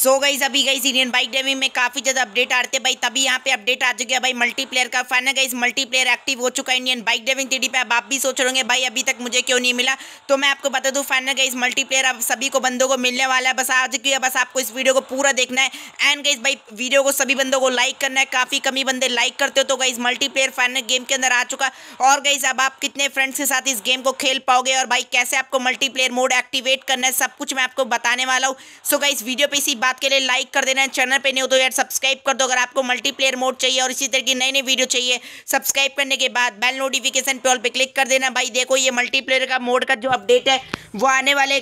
सो गई अभी गई इंडियन बाइक डेमी में काफ़ी ज़्यादा अपडेट आ रहे थे भाई तभी यहाँ पे अपडेट आ चुके हैं भाई मल्टीप्लेयर का फाइनल है गई मल्टीप्लेयर एक्टिव हो चुका है इंडियन बाइक डेविंग थ्री पे अब आप भी सोच रहे भाई अभी तक मुझे क्यों नहीं मिला तो मैं आपको बता दूँ फाइनल है गई मल्टीप्लेयर अब सभी को बंदों को मिलने वाला है बस आज की बस आपको इस वीडियो को पूरा देखना है एंड गई भाई वीडियो को सभी बंदों को लाइक करना है काफ़ी कमी बंदे लाइक करते हो तो गई मल्टीप्लेयर फाइनल गेम के अंदर आ चुका और गई अब आप कितने फ्रेंड्स के साथ इस गेम को खेल पाओगे और भाई कैसे आपको मल्टीप्लेयर मोड एक्टिवेट करना है सब कुछ मैं आपको बताने वाला हूँ सो गई वीडियो पर इसी बात बात के लिए लाइक कर देना चैनल पर नहीं हो तो यार सब्सक्राइब कर दो अगर आपको मल्टीप्लेयर मोड चाहिए और इसी तरह की नई नई वीडियो चाहिए सब्सक्राइब करने के बाद बेल नोटिफिकेशन पे ऑल पे क्लिक कर देना भाई देखो ये मल्टीप्लेयर का मोड का जो अपडेट है वो आने वाले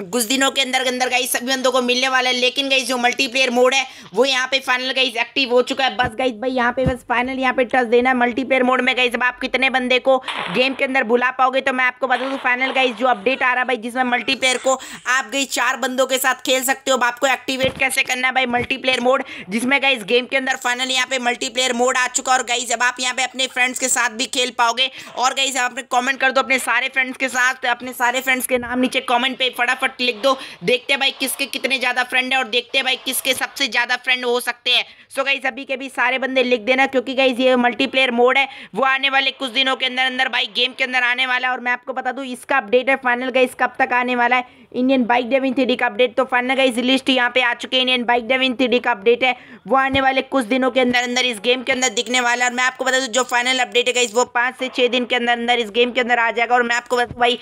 कुछ दिनों के अंदर अंदर गई सभी बंदों को मिलने वाला है लेकिन गई जो मल्टीप्लेयर मोड है वो यहाँ पे फाइनल गई एक्टिव हो चुका है बस गई भाई यहाँ पे बस फाइनल यहाँ पे टच देना है मल्टीप्लेयर मोड में गई जब आप कितने बंदे को गेम के अंदर बुला पाओगे तो मैं आपको बता दूँ फाइनल गई जो अपडेट आ रहा है भाई जिसमें मल्टीप्लेयर को आप गई चार बंदों के साथ खेल सकते हो अब आपको एक्टिवेट कैसे करना है भाई मल्टीप्लेयर मोड जिसमें गई गेम के अंदर फाइनल यहाँ पे मल्टीप्लेयर मोड आ चुका और गई जब आप यहाँ पे अपने फ्रेंड्स के साथ भी खेल पाओगे और गई जब आप कॉमेंट कर दो अपने सारे फ्रेंड्स के साथ अपने सारे फ्रेंड्स के नाम नीचे कॉमेंट पे फटाफट फटाफट लिख दो देखते हैं भाई किसके कितने ज़्यादा फ्रेंड है और देखते हैं भाई किसके सबसे ज़्यादा फ्रेंड हो सकते हैं सो गाइज अभी के भी सारे बंदे लिख देना क्योंकि गाइज ये मल्टीप्लेयर मोड है वो आने वाले कुछ दिनों के अंदर अंदर भाई गेम के अंदर आने वाला है और मैं आपको बता दू इसका अपडेट है फाइनल गाइज कब तक आने वाला है इंडियन बाइक डेविन थ्री का अपडेट तो फाइनल गाइज लिस्ट यहाँ पे आ चुके हैं इंडियन बाइक डेविन थ्री का अपडेट है वो आने वाले कुछ दिनों के अंदर अंदर इस गेम के अंदर दिखने वाला है और मैं आपको बता दू जो फाइनल अपडेट है गाइज वो पांच से छह दिन के अंदर अंदर इस गेम के अंदर आ जाएगा और मैं आपको बता भाई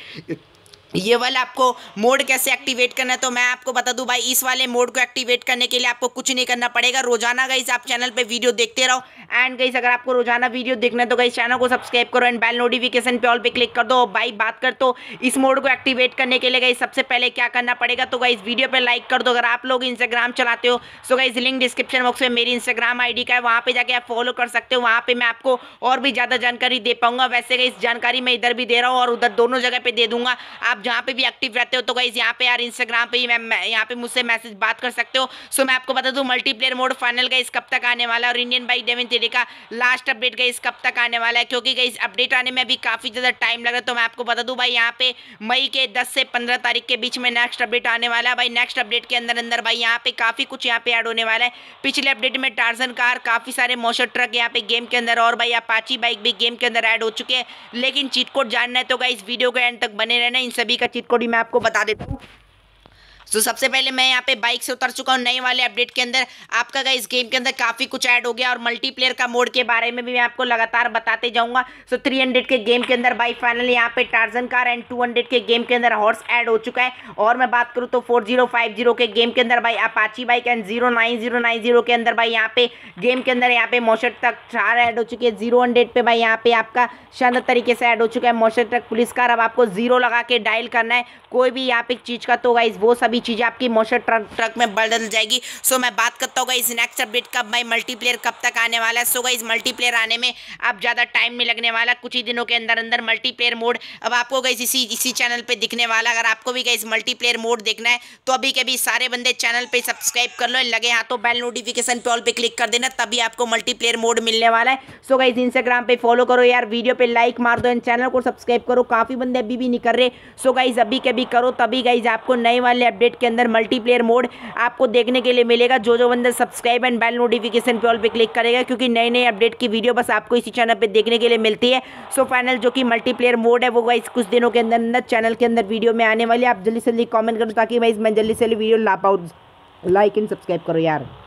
ये वाला आपको मोड कैसे एक्टिवेट करना है तो मैं आपको बता दूं भाई इस वाले मोड को एक्टिवेट करने के लिए आपको कुछ नहीं करना पड़ेगा रोजाना गई आप चैनल पे वीडियो देखते रहो एंड गई अगर आपको रोजाना वीडियो देखना है तो गई चैनल को सब्सक्राइब करो एंड बेल नोटिफिकेशन पे ऑल पे क्लिक कर दो भाई बात कर तो इस मोड को एक्टिवेट करने के लिए गई सबसे पहले क्या करना पड़ेगा तो गई वीडियो पर लाइक कर दो अगर आप लोग इंस्टाग्राम चलाते हो सो गई लिंक डिस्क्रिप्शन बॉक्स में मेरी इंस्टाग्राम आई का है वहाँ पर जाके आप फॉलो कर सकते हो वहाँ पर मैं आपको और भी ज़्यादा जानकारी दे पाऊंगा वैसे गई जानकारी मैं इधर भी दे रहा हूँ और उधर दोनों जगह पर दे दूंगा आप जहाँ पे भी एक्टिव रहते हो तो गाइज यहाँ पे यार इंस्टाग्राम पे ही मैं यहाँ पे मुझसे मैसेज बात कर सकते हो सो मैं आपको बता दूँ मल्टीप्लेयर मोड फाइनल गाइज कब तक आने वाला और इंडियन बाइक डेविन तेरे का लास्ट अपडेट गाइज कब तक आने वाला है क्योंकि गाइज अपडेट आने में अभी काफ़ी ज़्यादा टाइम लग रहा है तो मैं आपको बता दूँ भाई यहाँ पे मई के दस से पंद्रह तारीख के बीच में नेक्स्ट अपडेट आने वाला है भाई नेक्स्ट अपडेट के अंदर अंदर भाई यहाँ पे काफ़ी कुछ यहाँ पे ऐड होने वाला है पिछले अपडेट में टार्जन कार काफ़ी सारे मोशन ट्रक यहाँ पे गेम के अंदर और भाई अपाची बाइक भी गेम के अंदर ऐड हो चुके हैं लेकिन चीट कोड जानना है तो गाइज वीडियो के एंड तक बने रहना इन सभी का चीट कोड मैं आपको बता देता हूँ तो सबसे पहले मैं यहाँ पे बाइक से उतर चुका हूँ नए वाले अपडेट के अंदर आपका गई इस गेम के अंदर काफ़ी कुछ ऐड हो गया और मल्टीप्लेयर का मोड के बारे में भी मैं आपको लगातार बताते जाऊंगा सो थ्री हंड्रेड के गेम के अंदर बाइक फाइनल यहाँ पे Tarzan car and two hundred के गेम के अंदर हॉर्स ऐड हो चुका है और मैं बात करूँ तो फोर जीरो फाइव जीरो के गेम के अंदर भाई Apache bike and zero nine zero nine zero के अंदर भाई यहाँ पे गेम के अंदर यहाँ पे मोशर तक चार ऐड हो चुकी है जीरो हंड्रेड पे भाई यहाँ पे आपका शानदार तरीके से ऐड हो चुका है मोशर तक पुलिस कार अब आपको जीरो लगा के डायल करना है कोई भी यहाँ पे चीज़ का तो गाइज वो सभी सभी चीज़ें आपकी मोशन ट्रक ट्रक में बदल जाएगी सो मैं बात करता हूँ इस नेक्स्ट अपडेट कब भाई मल्टीप्लेयर कब तक आने वाला है सो गई मल्टीप्लेयर आने में अब ज़्यादा टाइम नहीं लगने वाला कुछ ही दिनों के अंदर अंदर मल्टीप्लेयर मोड अब आपको गई इसी इसी चैनल पर दिखने वाला अगर आपको भी गई मल्टीप्लेयर मोड देखना है तो अभी के अभी सारे बंदे चैनल पर सब्सक्राइब कर लो लगे हाथों तो बेल नोटिफिकेशन पे ऑल पर क्लिक कर देना तभी आपको मल्टीप्लेयर मोड मिलने वाला है सो गाइज इंस्टाग्राम पे फॉलो करो यार वीडियो पे लाइक मार दो चैनल को सब्सक्राइब करो काफ़ी बंदे अभी भी नहीं कर रहे सो गाइज अभी के भी करो तभी गाइज आपको नए वाले अपडेट अपडेट के अंदर मल्टीप्लेयर मोड आपको देखने के लिए मिलेगा जो जो बंदा सब्सक्राइब एंड बेल नोटिफिकेशन पे ऑल पे क्लिक करेगा क्योंकि नए नए अपडेट की वीडियो बस आपको इसी चैनल पर देखने के लिए मिलती है सो फाइनल जो कि मल्टीप्लेयर मोड है वो वाइस कुछ दिनों के अंदर अंदर चैनल के अंदर वीडियो में आने वाली आप जल्दी से जल्दी कॉमेंट करो ताकि मैं मैं जल्दी से जल्दी वीडियो ला पाऊँ लाइक एंड सब्सक्राइब करो यार